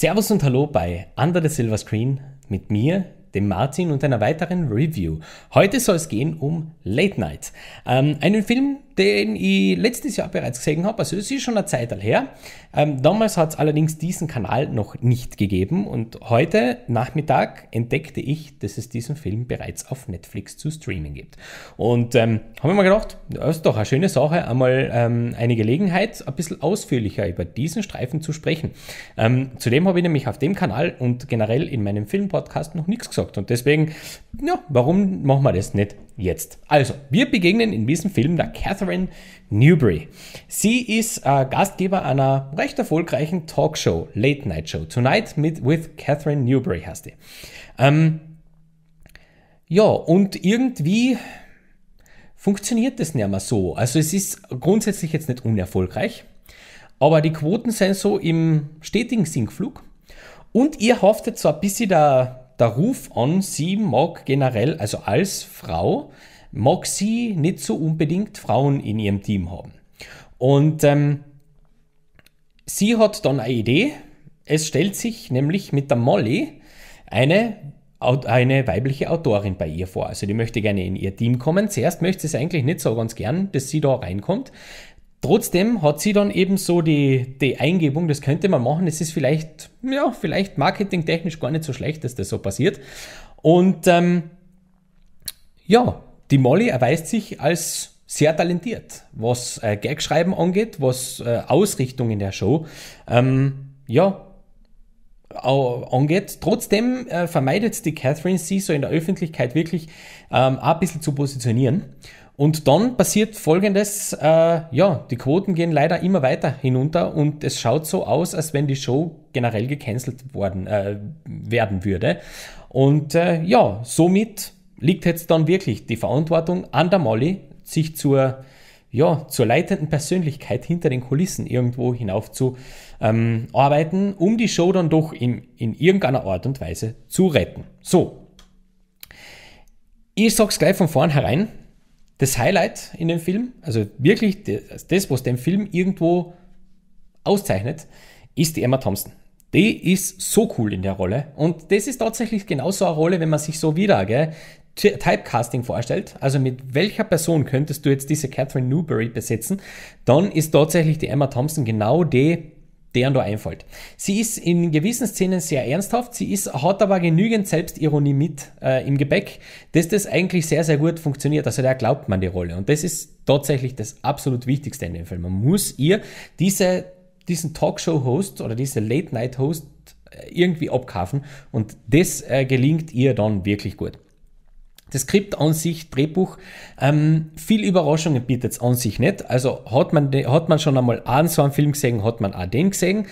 Servus und Hallo bei Under the Silver Screen mit mir, dem Martin und einer weiteren Review. Heute soll es gehen um Late Night. Ähm, einen Film, den ich letztes Jahr bereits gesehen habe. Also es ist schon eine Zeit her. Ähm, damals hat es allerdings diesen Kanal noch nicht gegeben und heute Nachmittag entdeckte ich, dass es diesen Film bereits auf Netflix zu streamen gibt. Und ähm, habe mir gedacht, das ist doch eine schöne Sache, einmal ähm, eine Gelegenheit, ein bisschen ausführlicher über diesen Streifen zu sprechen. Ähm, zudem habe ich nämlich auf dem Kanal und generell in meinem Filmpodcast noch nichts gesagt und deswegen, ja, warum machen wir das nicht jetzt? Also, wir begegnen in diesem Film der Catherine Catherine Newberry. Sie ist äh, Gastgeber einer recht erfolgreichen Talkshow, Late Night Show. Tonight mit, with Catherine Newberry heißt die. Ähm, ja, und irgendwie funktioniert das nicht mehr so. Also es ist grundsätzlich jetzt nicht unerfolgreich, aber die Quoten sind so im stetigen Sinkflug. Und ihr haftet so ein bisschen der, der Ruf an, sie mag generell, also als Frau, mag sie nicht so unbedingt Frauen in ihrem Team haben. Und ähm, sie hat dann eine Idee. Es stellt sich nämlich mit der Molly eine, eine weibliche Autorin bei ihr vor. Also die möchte gerne in ihr Team kommen. Zuerst möchte sie es eigentlich nicht so ganz gern, dass sie da reinkommt. Trotzdem hat sie dann eben so die, die Eingebung, das könnte man machen, es ist vielleicht, ja, vielleicht marketingtechnisch gar nicht so schlecht, dass das so passiert. Und ähm, ja, die Molly erweist sich als sehr talentiert, was äh, Gagschreiben angeht, was äh, Ausrichtung in der Show. Ähm, ja, angeht. Trotzdem äh, vermeidet die Catherine sie so in der Öffentlichkeit wirklich ähm, ein bisschen zu positionieren. Und dann passiert folgendes, äh, ja, die Quoten gehen leider immer weiter hinunter und es schaut so aus, als wenn die Show generell gecancelt worden, äh, werden würde. Und äh, ja, somit liegt jetzt dann wirklich die Verantwortung an der Molly, sich zur, ja, zur leitenden Persönlichkeit hinter den Kulissen irgendwo hinauf zu ähm, arbeiten, um die Show dann doch in, in irgendeiner Art und Weise zu retten. So, ich sag's gleich von vornherein, das Highlight in dem Film, also wirklich das, was den Film irgendwo auszeichnet, ist die Emma Thompson. Die ist so cool in der Rolle. Und das ist tatsächlich genauso eine Rolle, wenn man sich so wieder, gell? Typecasting vorstellt, also mit welcher Person könntest du jetzt diese Catherine Newberry besetzen, dann ist tatsächlich die Emma Thompson genau die, deren da einfällt. Sie ist in gewissen Szenen sehr ernsthaft, sie ist, hat aber genügend Selbstironie mit äh, im Gepäck, dass das eigentlich sehr, sehr gut funktioniert. Also da glaubt man die Rolle. Und das ist tatsächlich das absolut Wichtigste in dem Film. Man muss ihr diese, diesen Talkshow-Host oder diese Late-Night-Host äh, irgendwie abkaufen und das äh, gelingt ihr dann wirklich gut. Das Skript an sich, Drehbuch, ähm, viel Überraschungen bietet es an sich nicht. Also hat man, hat man schon einmal einen so einen Film gesehen, hat man auch den gesehen.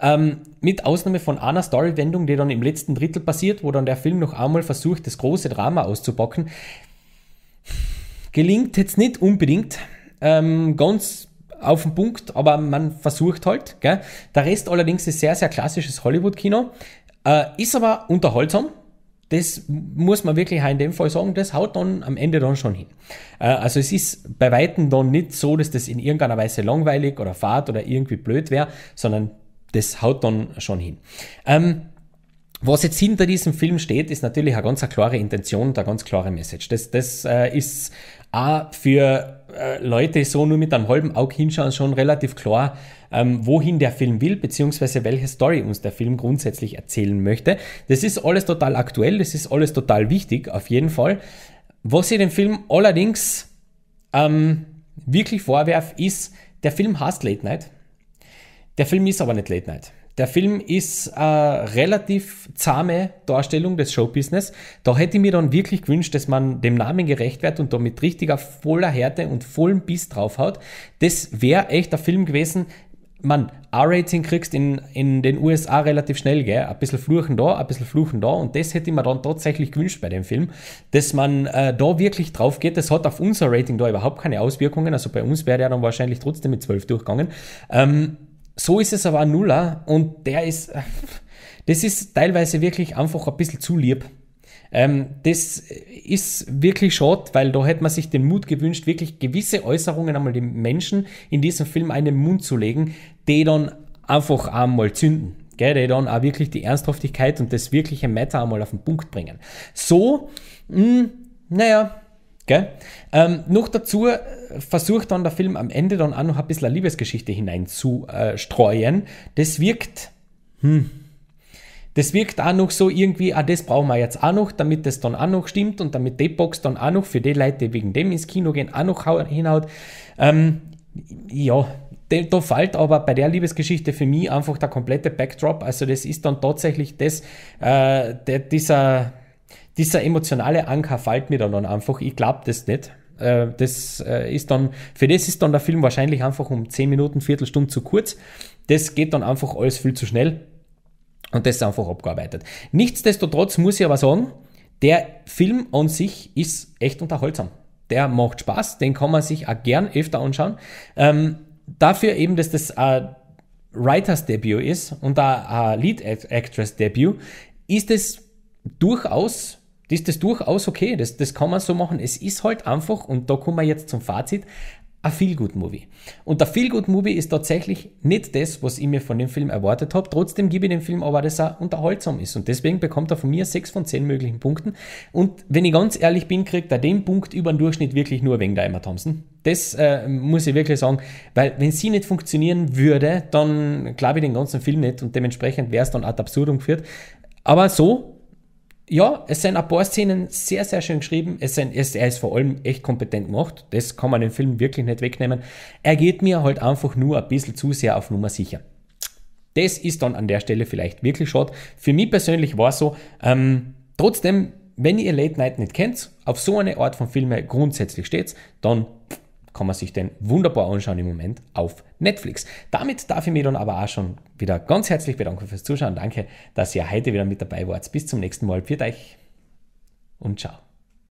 Ähm, mit Ausnahme von einer Story-Wendung, die dann im letzten Drittel passiert, wo dann der Film noch einmal versucht, das große Drama auszupacken. Gelingt jetzt nicht unbedingt. Ähm, ganz auf den Punkt, aber man versucht halt. Gell? Der Rest allerdings ist sehr, sehr klassisches Hollywood-Kino. Äh, ist aber unterhaltsam, das muss man wirklich auch in dem Fall sagen, das haut dann am Ende dann schon hin. Äh, also es ist bei Weitem dann nicht so, dass das in irgendeiner Weise langweilig oder fad oder irgendwie blöd wäre, sondern das haut dann schon hin. Ähm, was jetzt hinter diesem Film steht, ist natürlich eine ganz klare Intention und eine ganz klare Message. Das, das äh, ist auch für äh, Leute so nur mit einem halben Auge hinschauen, schon relativ klar, ähm, wohin der Film will, beziehungsweise welche Story uns der Film grundsätzlich erzählen möchte. Das ist alles total aktuell, das ist alles total wichtig, auf jeden Fall. Was ich dem Film allerdings ähm, wirklich vorwerf, ist, der Film hasst Late Night. Der Film ist aber nicht Late Night. Der Film ist eine relativ zahme Darstellung des Showbusiness. Da hätte ich mir dann wirklich gewünscht, dass man dem Namen gerecht wird und da mit richtiger voller Härte und vollem Biss draufhaut. Das wäre echt ein Film gewesen, man, R-Rating kriegst in, in den USA relativ schnell, gell? Ein bisschen fluchen da, ein bisschen fluchen da. Und das hätte ich mir dann tatsächlich gewünscht bei dem Film, dass man äh, da wirklich drauf geht. Das hat auf unser Rating da überhaupt keine Auswirkungen. Also bei uns wäre der dann wahrscheinlich trotzdem mit 12 durchgegangen. Ähm, so ist es aber ein Nuller und der ist, äh, das ist teilweise wirklich einfach ein bisschen zu lieb. Ähm, das ist wirklich schade, weil da hätte man sich den Mut gewünscht, wirklich gewisse Äußerungen einmal den Menschen in diesem Film einen Mund zu legen, die dann einfach einmal zünden. Gell, die dann auch wirklich die Ernsthaftigkeit und das wirkliche Matter einmal auf den Punkt bringen. So, mh, hm, naja, Gell? Ähm, noch dazu äh, versucht dann der Film am Ende dann auch noch ein bisschen eine Liebesgeschichte hineinzustreuen. das wirkt, hm, das wirkt auch noch so irgendwie, ah, das brauchen wir jetzt auch noch, damit das dann auch noch stimmt und damit die Box dann auch noch für die Leute, die wegen dem ins Kino gehen, auch noch hinhaut. Ähm, ja, da fällt aber bei der Liebesgeschichte für mich einfach der komplette Backdrop. Also das ist dann tatsächlich das, äh, der, dieser dieser emotionale Anker fällt mir dann, einfach, ich glaube das nicht. Äh, das äh, ist dann, für das ist dann der Film wahrscheinlich einfach um 10 Minuten, Viertelstunde zu kurz. Das geht dann einfach alles viel zu schnell und das ist einfach abgearbeitet. Nichtsdestotrotz muss ich aber sagen, der Film an sich ist echt unterhaltsam. Der macht Spaß, den kann man sich auch gern öfter anschauen. Ähm, dafür eben, dass das ein Writers Debut ist und ein Lead Actress Debut, ist es durchaus das ist das durchaus okay. Das, das kann man so machen. Es ist halt einfach, und da kommen wir jetzt zum Fazit, ein Feel-Good-Movie. Und der Feel-Good-Movie ist tatsächlich nicht das, was ich mir von dem Film erwartet habe. Trotzdem gebe ich dem Film aber, dass er unterhaltsam ist. Und deswegen bekommt er von mir sechs von zehn möglichen Punkten. Und wenn ich ganz ehrlich bin, kriegt er den Punkt über den Durchschnitt wirklich nur wegen der Emma Thompson. Das äh, muss ich wirklich sagen, weil wenn sie nicht funktionieren würde, dann glaube ich den ganzen Film nicht und dementsprechend wäre es dann ad absurdum geführt. Aber so ja, es sind ein paar Szenen sehr, sehr schön geschrieben. Es sind, es, er ist vor allem echt kompetent gemacht. Das kann man dem Film wirklich nicht wegnehmen. Er geht mir halt einfach nur ein bisschen zu sehr auf Nummer sicher. Das ist dann an der Stelle vielleicht wirklich schade. Für mich persönlich war es so, ähm, trotzdem, wenn ihr Late Night nicht kennt, auf so eine Art von Filme grundsätzlich steht, dann kann man sich den wunderbar anschauen im Moment auf Netflix. Damit darf ich mich dann aber auch schon wieder ganz herzlich bedanken fürs Zuschauen. Danke, dass ihr heute wieder mit dabei wart. Bis zum nächsten Mal. Für euch und ciao.